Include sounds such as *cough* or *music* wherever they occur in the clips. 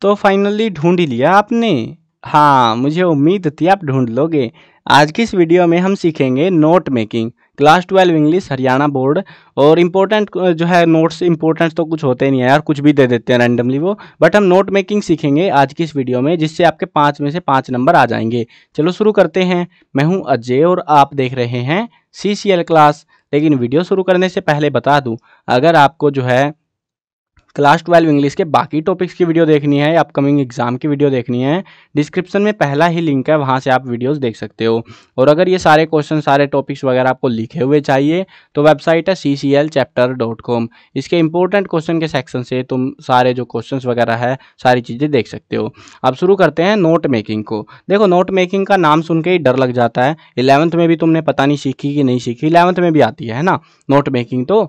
तो फाइनली ढूंढ ही लिया आपने हाँ मुझे उम्मीद थी आप ढूंढ लोगे आज की इस वीडियो में हम सीखेंगे note making class twelve English Haryana board और इम्पोर्टेंट जो है नोट्स इम्पोर्टेंट तो कुछ होते नहीं है यार कुछ भी दे देते हैं रैंडमली वो बट हम नोट मेकिंग सीखेंगे आज की इस वीडियो में जिससे आपके पाँच में से पाँच नंबर आ जाएंगे चलो शुरू करते हैं मैं हूँ अजय और आप देख रहे हैं सी क्लास लेकिन वीडियो शुरू करने से पहले बता दूँ अगर आपको जो है क्लास ट्वेल्व इंग्लिश के बाकी टॉपिक्स की वीडियो देखनी है अपकमिंग एग्जाम की वीडियो देखनी है डिस्क्रिप्शन में पहला ही लिंक है वहाँ से आप वीडियोस देख सकते हो और अगर ये सारे क्वेश्चन सारे टॉपिक्स वगैरह आपको लिखे हुए चाहिए तो वेबसाइट है C C L chapter dot com इसके इंपॉर्टेंट क्वेश्चन के सेक्शन से तुम सारे जो क्वेश्चन वगैरह है सारी चीज़ें देख सकते हो अब शुरू करते हैं नोट मेकिंग को देखो नोट मेकिंग का नाम सुन के ही डर लग जाता है इलेवंथ में भी तुमने पता नहीं सीखी कि नहीं सीखी इलेवंथ में भी आती है ना नोट मेकिंग तो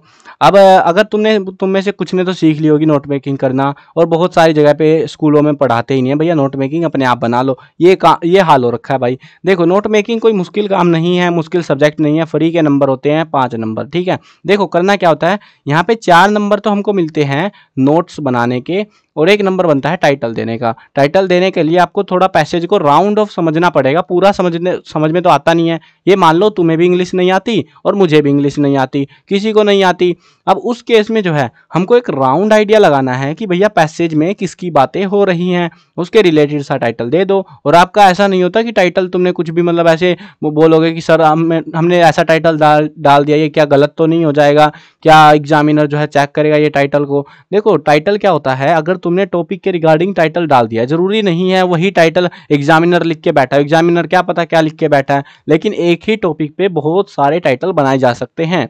अब अगर तुमने तुम में से कुछ ने तो सीख ली होगी नोट मेकिंग करना और बहुत सारी जगह पे स्कूलों में पढ़ाते ही नहीं है भैया नोट मेकिंग अपने आप बना लो ये का ये हाल हो रखा है भाई देखो नोट मेकिंग कोई मुश्किल काम नहीं है मुश्किल सब्जेक्ट नहीं है फ्री के नंबर होते हैं पाँच नंबर ठीक है देखो करना क्या होता है यहाँ पे चार नंबर तो हमको मिलते हैं नोट्स बनाने के और एक नंबर बनता है टाइटल देने का टाइटल देने के लिए आपको थोड़ा पैसेज को राउंड ऑफ समझना पड़ेगा पूरा समझने समझ में तो आता नहीं है ये मान लो तुम्हें भी इंग्लिश नहीं आती और मुझे भी इंग्लिश नहीं आती किसी को नहीं आती अब उस केस में जो है हमको एक राउंड आइडिया लगाना है कि भैया पैसेज में किसकी बातें हो रही हैं उसके रिलेटेड सा टाइटल दे दो और आपका ऐसा नहीं होता कि टाइटल तुमने कुछ भी मतलब ऐसे बोलोगे कि सर हम हमने ऐसा टाइटल डाल डाल दिया ये क्या गलत तो नहीं हो जाएगा क्या एग्जामिनर जो है चेक करेगा ये टाइटल को देखो टाइटल क्या होता है अगर तुमने टॉपिक के रिगार्डिंग टाइटल डाल दिया जरूरी नहीं है वही टाइटल एग्जामिनर लिख के बैठा है एग्जामिनर क्या पता क्या लिख के बैठा है लेकिन एक ही टॉपिक पे बहुत सारे टाइटल बनाए जा सकते हैं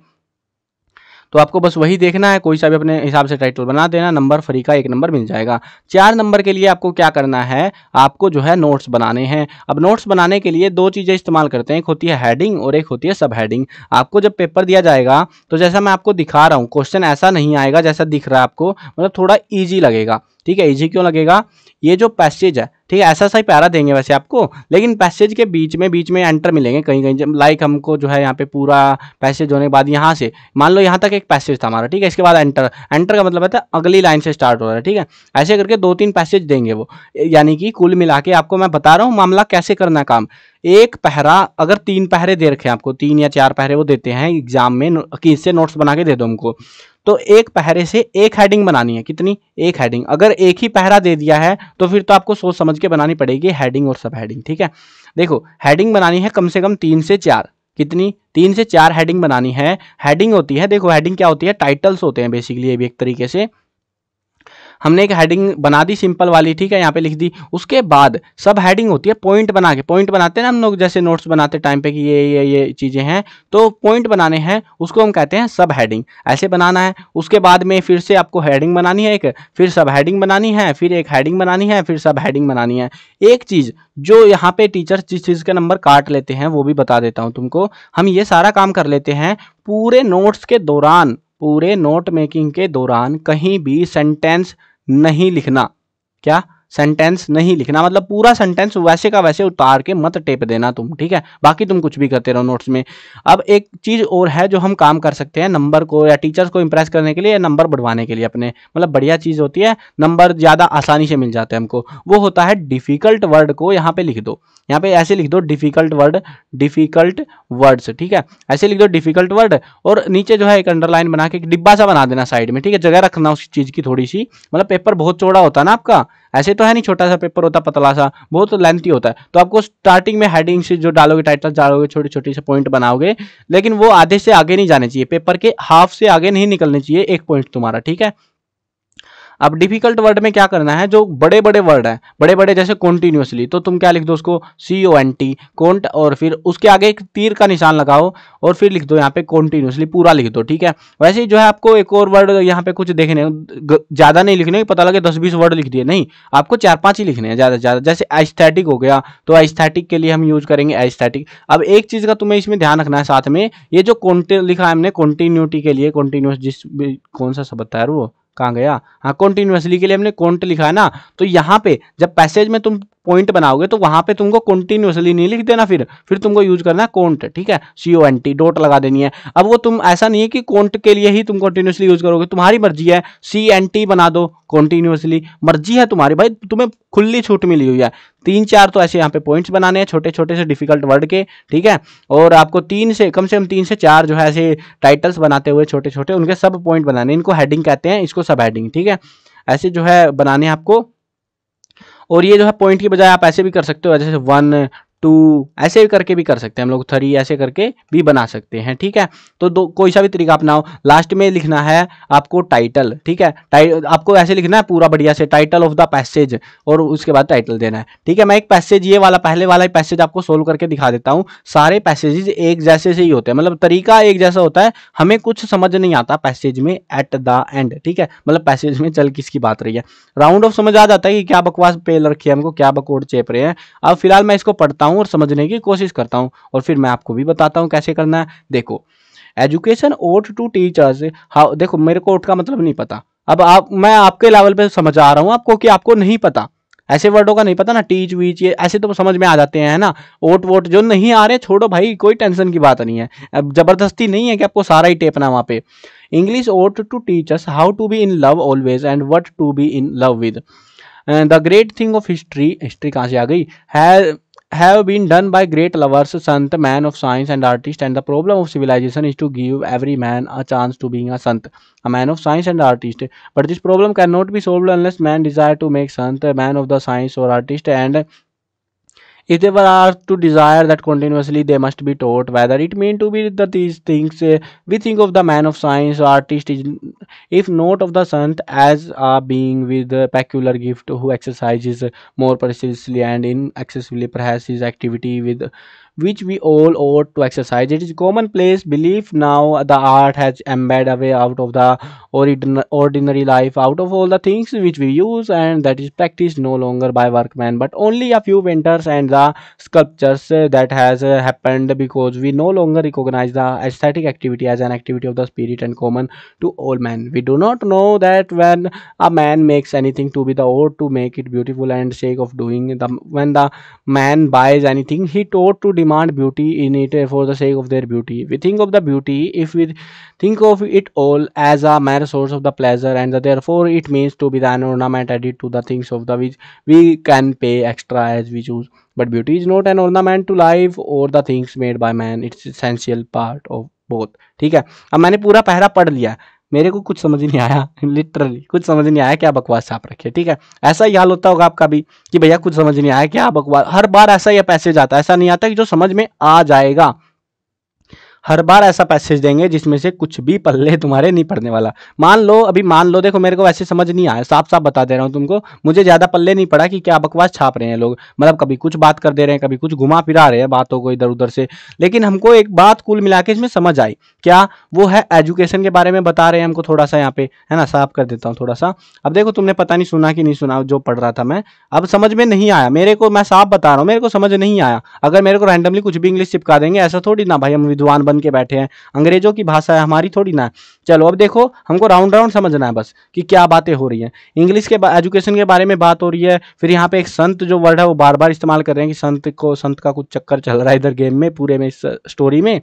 तो आपको बस वही देखना है कोई सा भी अपने हिसाब से टाइटल बना देना नंबर फ्री का एक नंबर मिल जाएगा चार नंबर के लिए आपको क्या करना है आपको जो है नोट्स बनाने हैं अब नोट्स बनाने के लिए दो चीज़ें इस्तेमाल करते हैं एक होती है हेडिंग और एक होती है सब हेडिंग आपको जब पेपर दिया जाएगा तो जैसा मैं आपको दिखा रहा हूँ क्वेश्चन ऐसा नहीं आएगा जैसा दिख रहा है आपको मतलब थोड़ा ईजी लगेगा ठीक है ईजी क्यों लगेगा ये जो पैसेज है ठीक है ऐसा सही प्यारा देंगे वैसे आपको लेकिन पैसेज के बीच में बीच में एंटर मिलेंगे कहीं कहीं लाइक हमको जो है यहाँ पे पूरा पैसेज होने के बाद यहाँ से मान लो यहाँ तक एक पैसेज था हमारा ठीक है इसके बाद एंटर एंटर का मतलब है अगली लाइन से स्टार्ट हो रहा है ठीक है ऐसे करके दो तीन पैसेज देंगे वो यानी कि कुल मिला के आपको मैं बता रहा हूँ मामला कैसे करना काम एक पहरा अगर तीन पहरे दे रखे हैं आपको तीन या चार पहरे वो देते हैं एग्जाम में इससे नोट्स बना के दे दो हमको तो एक पहरे से एक हेडिंग बनानी है कितनी एक हेडिंग अगर एक ही पहरा दे दिया है तो फिर तो आपको सोच समझ के बनानी पड़ेगी हेडिंग और सब हेडिंग ठीक है देखो हेडिंग बनानी है कम से कम तीन से चार कितनी तीन से चार हेडिंग बनानी है हेडिंग होती है देखो हेडिंग क्या होती है टाइटल्स होते हैं बेसिकली ये भी एक तरीके से हमने एक हेडिंग बना दी सिंपल वाली ठीक है यहाँ पे लिख दी उसके बाद सब हेडिंग होती है पॉइंट बना के पॉइंट बनाते हैं ना हम लोग जैसे नोट्स बनाते टाइम पे कि ये ये ये चीज़ें हैं तो पॉइंट बनाने हैं उसको हम कहते हैं सब हेडिंग ऐसे बनाना है उसके बाद में फिर से आपको हेडिंग बनानी है एक फिर सब हेडिंग बनानी है फिर एक हेडिंग बनानी है फिर सब हेडिंग बनानी है एक चीज़ जो यहाँ पे टीचर जिस चीज़ का नंबर काट लेते हैं वो भी बता देता हूँ तुमको हम ये सारा काम कर लेते हैं पूरे नोट्स के दौरान पूरे नोट मेकिंग के दौरान कहीं भी सेंटेंस नहीं लिखना क्या सेंटेंस नहीं लिखना मतलब पूरा सेंटेंस वैसे का वैसे उतार के मत टेप देना तुम ठीक है बाकी तुम कुछ भी करते रहो नोट्स में अब एक चीज़ और है जो हम काम कर सकते हैं नंबर को या टीचर्स को इंप्रेस करने के लिए या नंबर बढ़वाने के लिए अपने मतलब बढ़िया चीज़ होती है नंबर ज़्यादा आसानी से मिल जाते हैं हमको वो होता है डिफ़िकल्ट वर्ड को यहाँ पे लिख दो यहाँ पे ऐसे लिख दो डिफ़िकल्ट वर्ड डिफ़िकल्ट वर्ड्स ठीक है ऐसे लिख दो डिफ़िकल्ट वर्ड और नीचे जो है एक अंडरलाइन बना के डिब्बा सा बना देना साइड में ठीक है जगह रखना उस चीज़ की थोड़ी सी मतलब पेपर बहुत चौड़ा होता है ना आपका ऐसे तो है नहीं छोटा सा पेपर होता पतला सा बहुत लेंथी होता है तो आपको स्टार्टिंग में हेडिंग से जो डालोगे टाइटल डालोगे छोटे छोटे से पॉइंट बनाओगे लेकिन वो आधे से आगे नहीं जाने चाहिए पेपर के हाफ से आगे नहीं निकलने चाहिए एक पॉइंट तुम्हारा ठीक है अब डिफिकल्ट वर्ड में क्या करना है जो बड़े बड़े वर्ड है बड़े बड़े जैसे कॉन्टिन्यूसली तो तुम क्या लिख दो उसको C O N T cont और फिर उसके आगे एक तीर का निशान लगाओ और फिर लिख दो यहाँ पे कॉन्टिन्यूसली पूरा लिख दो ठीक है वैसे ही जो है आपको एक और वर्ड यहाँ पे कुछ देखने ज़्यादा नहीं लिखने पता लगे दस बीस वर्ड लिख दिए नहीं आपको चार पाँच ही लिखने हैं ज़्यादा से ज़्यादा जैसे एस्थेटिक हो गया तो एस्थेटिक के लिए हम यूज करेंगे एस्थेटिक अब एक चीज़ का तुम्हें इसमें ध्यान रखना है साथ में ये जो लिखा है हमने कॉन्टिन्यूटी के लिए कॉन्टिन्यूस जिस कौन सा सब बताया वो कहाँ गया हाँ कॉन्टिन्यूसली के लिए हमने कॉन्ट लिखा है ना तो यहाँ पे जब पैसेज में तुम पॉइंट बनाओगे तो वहां पे तुमको कंटिन्यूसली नहीं लिख देना फिर फिर तुमको यूज करना है कॉन्ट ठीक है C O N T dot लगा देनी है अब वो तुम ऐसा नहीं है कि कॉन्ट के लिए ही तुम कंटिन्यूसली यूज करोगे तुम्हारी मर्जी है सी एन टी बना दो कॉन्टिन्यूसली मर्जी है तुम्हारी भाई तुम्हें खुली छूट मिली हुई है तीन चार तो ऐसे यहाँ पे पॉइंट्स बनाने हैं छोटे छोटे से डिफिकल्ट वर्ड के ठीक है और आपको तीन से कम से कम तीन से चार जो है ऐसे टाइटल्स बनाते हुए छोटे छोटे उनके सब पॉइंट बनाने इनको हेडिंग कहते हैं इसको सब हेडिंग ठीक है ऐसे जो है बनाने आपको और ये जो है पॉइंट की बजाय आप ऐसे भी कर सकते हो जैसे वन टू ऐसे करके भी कर सकते हैं हम लोग थ्री ऐसे करके भी बना सकते हैं ठीक है तो दो कोई सा भी तरीका अपनाओ लास्ट में लिखना है आपको टाइटल ठीक है टाइटल आपको ऐसे लिखना है पूरा बढ़िया से टाइटल ऑफ द पैसेज और उसके बाद टाइटल देना है ठीक है मैं एक पैसेज ये वाला पहले वाला पैसेज आपको सोल्व करके दिखा देता हूँ सारे पैसेजेज एक जैसे से ही होते हैं मतलब तरीका एक जैसा होता है हमें कुछ समझ नहीं आता पैसेज में एट द एंड ठीक है मतलब पैसेज में चल किसकी बात रही है राउंड ऑफ समझ आ जाता है कि क्या बकवास पेल रखी है हमको क्या बकोड़ चेप रहे हैं अब फिलहाल मैं इसको पढ़ता हूँ और समझने की कोशिश करता हूँ और फिर मैं आपको भी बताता हूँ कैसे करना है देखो education ought to teachers how देखो मेरे को ओट का मतलब नहीं पता अब आप मैं आपके लेवल पे समझ आ रहा हूँ आपको कि आपको नहीं पता ऐसे वर्डों का नहीं पता ना टीच वीच ये ऐसे तो समझ में आ जाते हैं है ना ओट वोट जो नहीं आ रहे छोड़ो भाई कोई टेंशन की बात नहीं है अब जबरदस्ती नहीं है कि आपको सारा ही टेपना वहाँ पे English ought to teachers how to be in love always and what to be in love with the great thing of history history कहाँ से आ गई है have been done by great lovers, sant, man of science and artist and the problem of civilization is to give every man a chance to being a sant, a man of science and artist. But this problem cannot be solved unless man desire to make sant, man of the science or artist and if they asked to desire that continuously they must be taught whether it mean to be that these things uh, we think of the man of science artist is, if not of the saint as a being with a peculiar gift who exercises more precisely and inaccessibly perhaps his activity with which we all ought to exercise. It is commonplace belief now the art has embedded away out of the ordinary life, out of all the things which we use and that is practiced no longer by workmen but only a few painters and the sculptures uh, that has uh, happened because we no longer recognize the aesthetic activity as an activity of the spirit and common to all men. We do not know that when a man makes anything to be the ought to make it beautiful and sake of doing the when the man buys anything he ought to demand demand beauty in it for the sake of their beauty. We think of the beauty if we think of it all as a mere source of the pleasure and the, therefore it means to be an ornament added to the things of the which we can pay extra as we choose. But beauty is not an ornament to life or the things made by man. It's essential part of both. ठीक है अब मैंने पूरा पहरा पढ़ लिया मेरे को कुछ समझ नहीं आया लिटरली *laughs* कुछ समझ नहीं आया क्या बकवास आप रखे ठीक है ऐसा ही हाल होता होगा आपका भी कि भैया कुछ समझ नहीं आया क्या बकवास हर बार ऐसा ही पैसेज आता है ऐसा नहीं आता कि जो समझ में आ जाएगा हर बार ऐसा पैसेज देंगे जिसमें से कुछ भी पल्ले तुम्हारे नहीं पड़ने वाला मान लो अभी मान लो देखो मेरे को वैसे समझ नहीं आया साफ साफ बता दे रहा हूँ तुमको मुझे ज़्यादा पल्ले नहीं पड़ा कि क्या बकवास छाप रहे हैं लोग मतलब कभी कुछ बात कर दे रहे हैं कभी कुछ घुमा फिरा रहे हैं बातों को इधर उधर से लेकिन हमको एक बात कुल मिला के इसमें समझ आई क्या वो है एजुकेशन के बारे में बता रहे हैं हमको थोड़ा सा यहाँ पे है ना साफ कर देता हूँ थोड़ा सा अब देखो तुमने पता नहीं सुना कि नहीं सुना जो पढ़ रहा था मैं अब समझ में नहीं आया मेरे को मैं साफ बता रहा हूँ मेरे को समझ नहीं आया अगर मेरे को रैंडमली कुछ भी इंग्लिश चिपका देंगे ऐसा थोड़ी ना भाई हम विद्वान बन बन के बैठे हैं अंग्रेजों की भाषा है हमारी थोड़ी ना चलो अब देखो हमको राउंड राउंड समझना है बस कि क्या बातें हो रही हैं इंग्लिश के एजुकेशन के बारे में बात हो रही है फिर यहाँ पे एक संत जो वर्ड है वो बार बार इस्तेमाल कर रहे हैं कि संत को संत का कुछ चक्कर चल रहा है इधर गेम में पूरे में इस स्टोरी में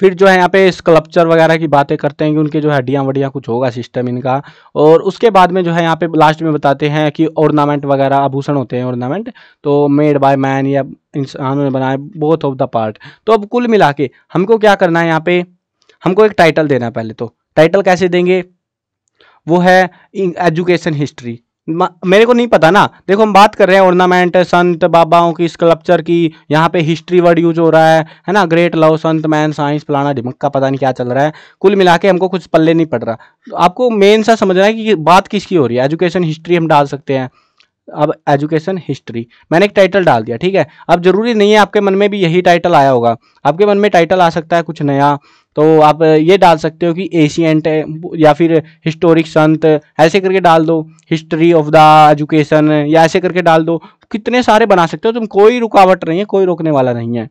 फिर जो है यहाँ पे स्कल्पचर वगैरह की बातें करते हैं कि उनके जो है हड्डियाँ वड्डियाँ कुछ होगा सिस्टम इनका और उसके बाद में जो है यहाँ पे लास्ट में बताते हैं कि ऑर्नामेंट वगैरह आभूषण होते हैं ऑर्नामेंट तो मेड बाय मैन या इंसानों ने बनाए बोथ ऑफ द पार्ट तो अब कुल मिला के हमको क्या करना है यहाँ पे हमको एक टाइटल देना है पहले तो टाइटल कैसे देंगे वो है एजुकेशन हिस्ट्री मेरे को नहीं पता ना देखो हम बात कर रहे हैं ऑर्नामेंट संत बाबाओं की स्कल्पचर की यहाँ पे हिस्ट्री वर्ड यूज हो रहा है है ना great love saint man science फलाना दिमक का पता नहीं क्या चल रहा है कुल मिला के हमको कुछ पल्ले नहीं पड़ रहा तो आपको मेन सा समझना है कि बात किसकी हो रही है एजुकेशन हिस्ट्री हम डाल सकते हैं अब एजुकेशन हिस्ट्री मैंने एक टाइटल डाल दिया ठीक है अब जरूरी नहीं है आपके मन में भी यही टाइटल आया होगा आपके मन में टाइटल आ सकता है कुछ नया तो आप ये डाल सकते हो कि एशियंट या फिर हिस्टोरिक संत ऐसे करके डाल दो हिस्ट्री ऑफ द एजुकेशन या ऐसे करके डाल दो कितने सारे बना सकते हो तुम कोई रुकावट नहीं है कोई रोकने वाला नहीं है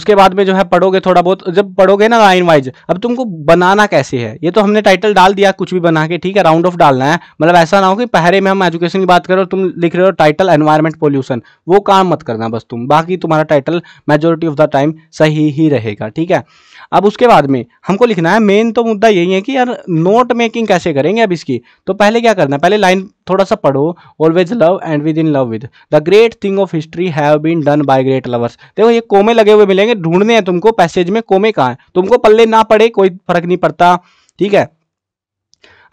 उसके बाद में जो है पढ़ोगे थोड़ा बहुत जब पढ़ोगे ना लाइन वाइज अब तुमको बनाना कैसे है ये तो हमने टाइटल डाल दिया कुछ भी बना के ठीक है राउंड ऑफ डालना है मतलब ऐसा ना हो कि पहले में हम एजुकेशन की बात करो तुम लिख रहे हो टाइटल एनवायरमेंट पोल्यूशन वो काम मत करना बस तुम बाकी तुम्हारा title majority of the time सही ही रहेगा ठीक है अब उसके बाद में हमको लिखना है मेन तो मुद्दा यही है कि यार नोट मेकिंग कैसे करेंगे अब इसकी तो पहले क्या करना है पहले लाइन थोड़ा सा पढ़ो always love and with in love with the great thing of history have been done by great lovers देखो ये कोमे लगे हुए मिलेंगे ढूंढने हैं तुमको पैसेज में कोमे कहाँ है तुमको पल्ले ना पड़े कोई फर्क नहीं पड़ता ठीक है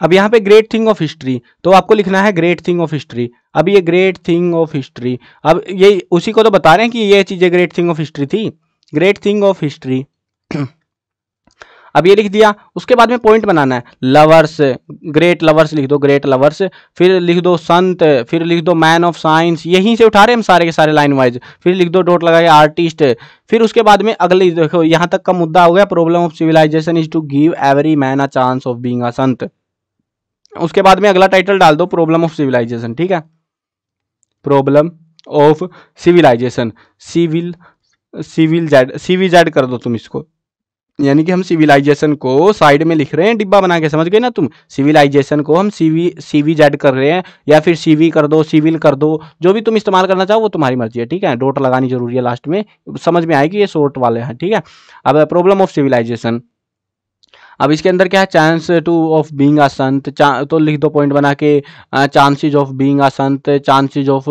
अब यहाँ पे ग्रेट थिंग ऑफ हिस्ट्री तो आपको लिखना है ग्रेट थिंग ऑफ हिस्ट्री अब ये ग्रेट थिंग ऑफ हिस्ट्री अब ये उसी को तो बता रहे हैं कि ये चीज़ें ग्रेट थिंग ऑफ हिस्ट्री थी ग्रेट थिंग ऑफ हिस्ट्री अब ये लिख दिया उसके बाद में पॉइंट बनाना है लवर्स ग्रेट लवर्स लिख दो ग्रेट लवर्स फिर लिख दो संत फिर लिख दो मैन ऑफ साइंस यहीं से उठा रहे हम सारे के सारे लाइन वाइज फिर लिख दो डॉट लगा के आर्टिस्ट फिर उसके बाद में अगले देखो यहाँ तक का मुद्दा हो गया problem of civilization is to give every man a chance of being a saint उसके बाद में अगला टाइटल डाल दो प्रॉब्लम ऑफ सिविलाइजेशन ठीक है problem of civilization civil civil Z CV Z कर दो तुम इसको यानी कि हम सिविलाइजेशन को साइड में लिख रहे हैं डिब्बा बना के समझ गए ना तुम सिविलाइजेशन को हम सीवी सीवी जेड कर रहे हैं या फिर सीवी कर दो सिविल कर दो जो भी तुम इस्तेमाल करना चाहो वो तुम्हारी मर्जी है ठीक है डोट लगानी जरूरी है लास्ट में समझ में आएगी ये शॉर्ट वाले हैं ठीक है अब प्रॉब्लम ऑफ सिविलाइजेशन अब इसके अंदर क्या है chance to of being a saint तो लिख दो पॉइंट बना के chances of being a saint chances of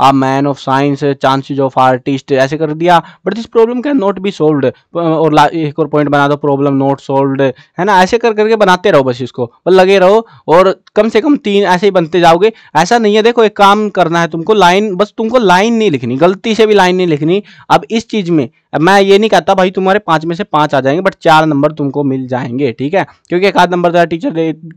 a man of science chances of artist ऐसे कर दिया but this problem can not be solve और एक और पॉइंट बना दो प्रॉब्लम नॉट सोल्व है ना ऐसे कर करके बनाते रहो बस इसको बस लगे रहो और कम से कम तीन ऐसे ही बनते जाओगे ऐसा नहीं है देखो एक काम करना है तुमको लाइन बस तुमको लाइन नहीं लिखनी गलती से भी लाइन नहीं लिखनी अब इस चीज़ में अब मैं ये नहीं कहता भाई तुम्हारे पाँच में से पाँच आ जाएंगे बट चार नंबर तुमको मिल जाएंगे ठीक है क्योंकि एक आध नंबर तो टीचर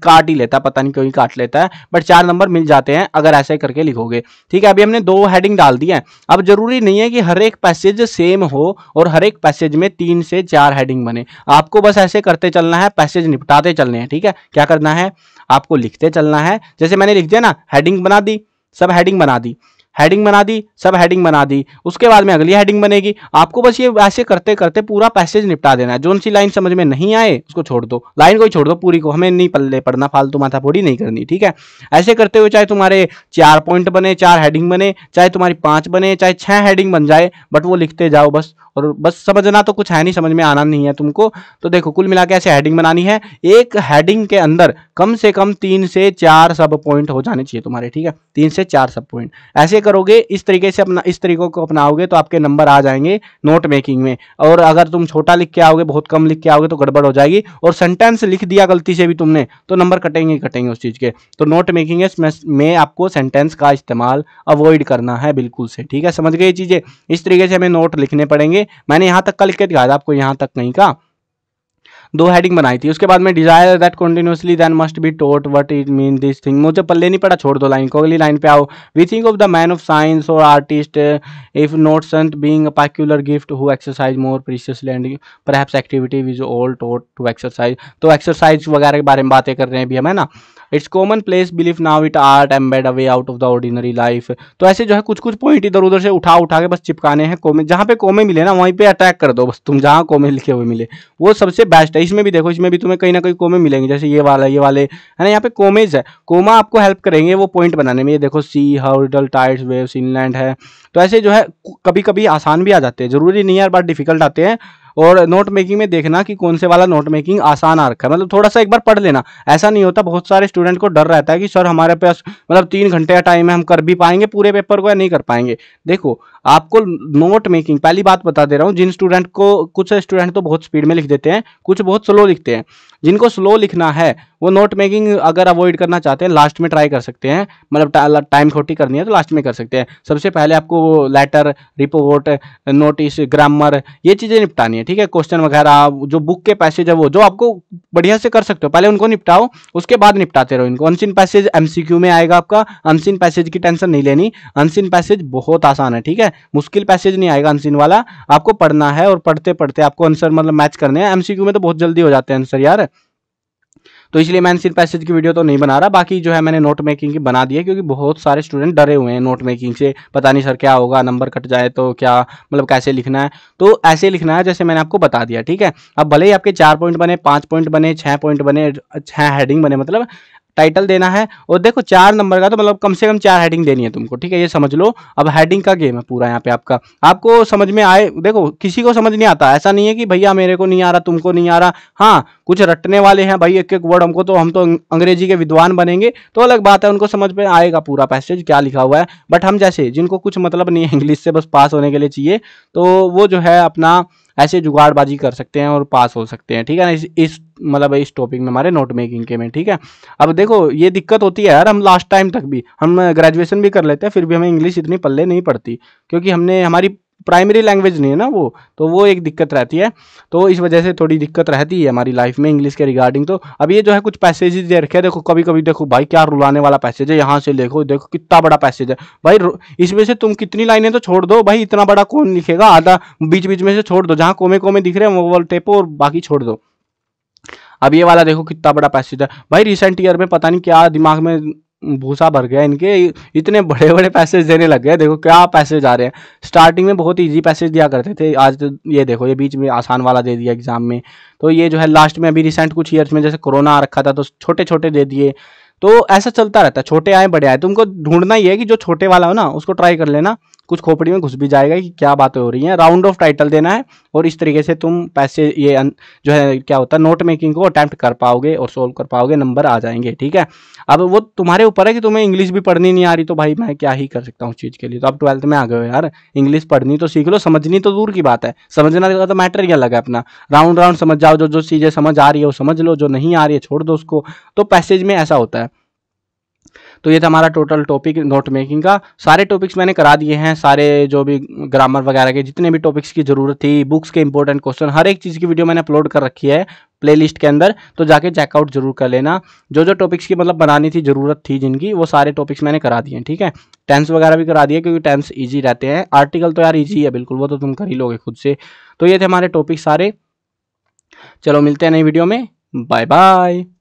काट ही लेता है पता नहीं क्यों ही काट लेता है बट चार नंबर मिल जाते हैं अगर ऐसे करके लिखोगे ठीक है अभी हमने दो हेडिंग डाल दी है अब जरूरी नहीं है कि हर एक पैसेज सेम हो और हर एक पैसेज में तीन से चार हेडिंग बने आपको बस ऐसे करते चलना है पैसेज निपटाते चलने हैं ठीक है क्या करना है आपको लिखते चलना है जैसे मैंने लिख दिया ना हेडिंग बना दी सब हेडिंग बना दी हेडिंग बना दी सब हेडिंग बना दी उसके बाद में अगली हेडिंग बनेगी आपको बस ये ऐसे करते करते पूरा पैसेज निपटा देना है जोन सी लाइन समझ में नहीं आए उसको छोड़ दो लाइन को ही छोड़ दो पूरी को हमें नहीं पल्ले पड़ना फालतू माथापोड़ी नहीं करनी ठीक है ऐसे करते हुए चाहे तुम्हारे चार पॉइंट बने चार हेडिंग बने चाहे तुम्हारी पांच बने चाहे छह हेडिंग बन जाए बट वो लिखते जाओ बस और बस समझना तो कुछ है नहीं समझ में आना नहीं है तुमको तो देखो कुल मिला के ऐसे हेडिंग बनानी है एक हेडिंग के अंदर कम से कम तीन से चार सब पॉइंट हो जाने चाहिए तुम्हारे ठीक है तीन से चार सब पॉइंट ऐसे करोगे इस तरीके से अपना इस तरीके को अपनाओगे तो आपके नंबर आ जाएंगे नोट मेकिंग में और अगर तुम छोटा लिख के आओगे बहुत कम लिख के आओगे तो गड़बड़ हो जाएगी और सेंटेंस लिख दिया गलती से भी तुमने तो नंबर कटेंगे कटेंगे उस चीज़ के तो नोट मेकिंग में आपको सेंटेंस का इस्तेमाल अवॉइड करना है बिल्कुल से ठीक है समझ गए चीज़ें इस तरीके से हमें नोट लिखने पड़ेंगे मैंने यहाँ तक का लिख के दिखाया था आपको यहाँ तक कहीं का दो हेडिंग बनाई थी उसके बाद में desire that continuously then must be taught what it mean this thing मुझे पल्ले नहीं पड़ा छोड़ दो लाइन को अगली लाइन पे आओ we think of the man of science और artist if not saint being peculiar gift who exercise more precious and pure activity which all taught to exercise तो एक्सरसाइज वगैरह के बारे में बातें कर रहे हैं भी हम है ना it's common place believe now it art embed away out of the ordinary life तो ऐसे जो है कुछ कुछ पॉइंट इधर उधर से उठा उठा के बस चिपकाने हैं कोमे जहाँ पे कोमे मिले ना वहीं पे अटैक कर दो बस तुम जहाँ कोमे लिखे हुए मिले वो सबसे बेस्ट है इसमें भी देखो इसमें भी तुम्हें कहीं ना कहीं कोमे मिलेंगे जैसे ये वाला ये वाले है ना यहाँ पे कोमेज है कोमा आपको हेल्प करेंगे वो पॉइंट बनाने में ये देखो sea hurdle tides waves inland है तो ऐसे जो है कभी कभी आसान भी आ जाते हैं जरूरी नहीं है बार डिफिकल्ट आते हैं और नोट मेकिंग में देखना कि कौन से वाला नोट मेकिंग आसान आ रखा है मतलब थोड़ा सा एक बार पढ़ लेना ऐसा नहीं होता बहुत सारे स्टूडेंट को डर रहता है कि सर हमारे पास मतलब तीन घंटे का टाइम है हम कर भी पाएंगे पूरे पेपर को या नहीं कर पाएंगे देखो आपको नोट मेकिंग पहली बात बता दे रहा हूँ जिन स्टूडेंट को कुछ स्टूडेंट तो बहुत स्पीड में लिख देते हैं कुछ बहुत स्लो लिखते हैं जिनको स्लो लिखना है वो नोट मेकिंग अगर अवॉइड करना चाहते हैं लास्ट में ट्राई कर सकते हैं मतलब टाइम खोटी करनी है तो लास्ट में कर सकते हैं सबसे पहले आपको लेटर रिपोर्ट नोटिस ग्रामर ये चीज़ें निपटानी है ठीक है क्वेश्चन वगैरह जो बुक के पैसेज है वो जो आपको बढ़िया से कर सकते हो पहले उनको निपटाओ उसके बाद निपटाते रहो इनको अनसिन पैसेज एम में आएगा आपका अनसिन पैसेज की टेंशन नहीं लेनी अनसिन पैसेज बहुत आसान है ठीक है है मुश्किल पैसेज नहीं आएगा अनसिन वाला आपको पढ़ना है और पढ़ते पढ़ते आपको आंसर मतलब मैच करने हैं एमसीक्यू में तो बहुत जल्दी हो जाते हैं आंसर यार तो इसलिए मैं अनसिन पैसेज की वीडियो तो नहीं बना रहा बाकी जो है मैंने नोट मेकिंग की बना दी है क्योंकि बहुत सारे स्टूडेंट डरे हुए हैं नोट मेकिंग से पता नहीं सर क्या होगा नंबर कट जाए तो क्या मतलब कैसे लिखना है तो ऐसे लिखना है जैसे मैंने आपको बता दिया ठीक है अब भले ही आपके चार पॉइंट बने पाँच पॉइंट बने छः पॉइंट बने छः हेडिंग बने मतलब टाइटल देना है और देखो चार नंबर का तो मतलब कम से कम चार हेडिंग देनी है तुमको ठीक है ये समझ लो अब हेडिंग का गेम है पूरा यहाँ पे आपका आपको समझ में आए देखो किसी को समझ नहीं आता ऐसा नहीं है कि भैया मेरे को नहीं आ रहा तुमको नहीं आ रहा हाँ कुछ रटने वाले हैं भाई एक एक वर्ड हमको तो हम तो अंग्रेजी के विद्वान बनेंगे तो अलग बात है उनको समझ में आएगा पूरा पैसेज क्या लिखा हुआ है बट हम जैसे जिनको कुछ मतलब नहीं है इंग्लिश से बस पास होने के लिए चाहिए तो वो जो है अपना ऐसे जुगाड़बाजी कर सकते हैं और पास हो सकते हैं ठीक है ना इस, इस मतलब इस टॉपिक में हमारे नोट मेकिंग के में ठीक है अब देखो ये दिक्कत होती है यार हम लास्ट टाइम तक भी हम ग्रेजुएशन भी कर लेते हैं फिर भी हमें इंग्लिश इतनी पल्ले नहीं पड़ती क्योंकि हमने हमारी प्राइमरी लैंग्वेज नहीं है ना वो तो वो एक दिक्कत रहती है तो इस वजह से थोड़ी दिक्कत रहती है हमारी लाइफ में इंग्लिश के रिगार्डिंग तो अब ये जो है कुछ पैसेजेस दे रखे हैं देखो कभी कभी देखो भाई क्या रुलाने वाला पैसेज है यहाँ से देखो देखो कितना बड़ा पैसेज है भाई इसमें से तुम कितनी लाइनें तो छोड़ दो भाई इतना बड़ा कौन लिखेगा आधा बीच बीच में से छोड़ दो जहाँ कोमे कोमे दिख रहे हैं वो टेपो और बाकी छोड़ दो अब ये वाला देखो कितना बड़ा पैसेज है भाई रिसेंट ईयर में पता नहीं क्या दिमाग में भूसा भर गया इनके इतने बड़े बड़े पैसेज देने लग गए देखो क्या पैसेज आ रहे हैं स्टार्टिंग में बहुत ईजी पैसेज दिया करते थे आज तो ये देखो ये बीच में आसान वाला दे दिया एग्जाम में तो ये जो है लास्ट में अभी रिसेंट कुछ ईयर्स में जैसे कोरोना आ रखा था तो छोटे छोटे दे दिए तो ऐसा चलता रहता है छोटे आए बड़े आए तुमको ढूंढना ही है कि जो छोटे वाला हो ना उसको ट्राई कर लेना कुछ खोपड़ी में घुस भी जाएगा कि क्या बातें हो रही हैं राउंड ऑफ टाइटल देना है और इस तरीके से तुम पैसे ये जो है क्या होता है नोट मेकिंग को अटैम्प्ट कर पाओगे और सोल्व कर पाओगे नंबर आ जाएंगे ठीक है अब वो तुम्हारे ऊपर है कि तुम्हें इंग्लिश भी पढ़नी नहीं आ रही तो भाई मैं क्या ही कर सकता हूँ उस चीज़ के लिए तो आप ट्वेल्थ में आ गए हो यार इंग्लिश पढ़नी तो सीख लो समझनी तो दूर की बात है समझना का तो मैटर ही अलग है अपना राउंड राउंड समझ जाओ जो जो चीज़ें समझ आ रही है वो समझ लो जो नहीं आ रही है छोड़ दो उसको तो पैसेज में ऐसा होता है तो ये था हमारा टोटल टॉपिक नोट मेकिंग का सारे टॉपिक्स मैंने करा दिए हैं सारे जो भी ग्रामर वगैरह के जितने भी टॉपिक्स की जरूरत थी बुक्स के इंपॉर्टेंट क्वेश्चन हर एक चीज़ की वीडियो मैंने अपलोड कर रखी है प्लेलिस्ट के अंदर तो जाके चेकआउट जरूर कर लेना जो जो टॉपिक्स की मतलब बनानी थी ज़रूरत थी जिनकी वो सारे टॉपिक्स मैंने करा दिए ठीक है टेंस वगैरह भी करा दिए क्योंकि टेंस ईजी रहते हैं आर्टिकल तो यार ईजी है बिल्कुल वो तो तुम कर ही लोगे खुद से तो ये थे हमारे टॉपिक सारे चलो मिलते हैं नई वीडियो में बाय बाय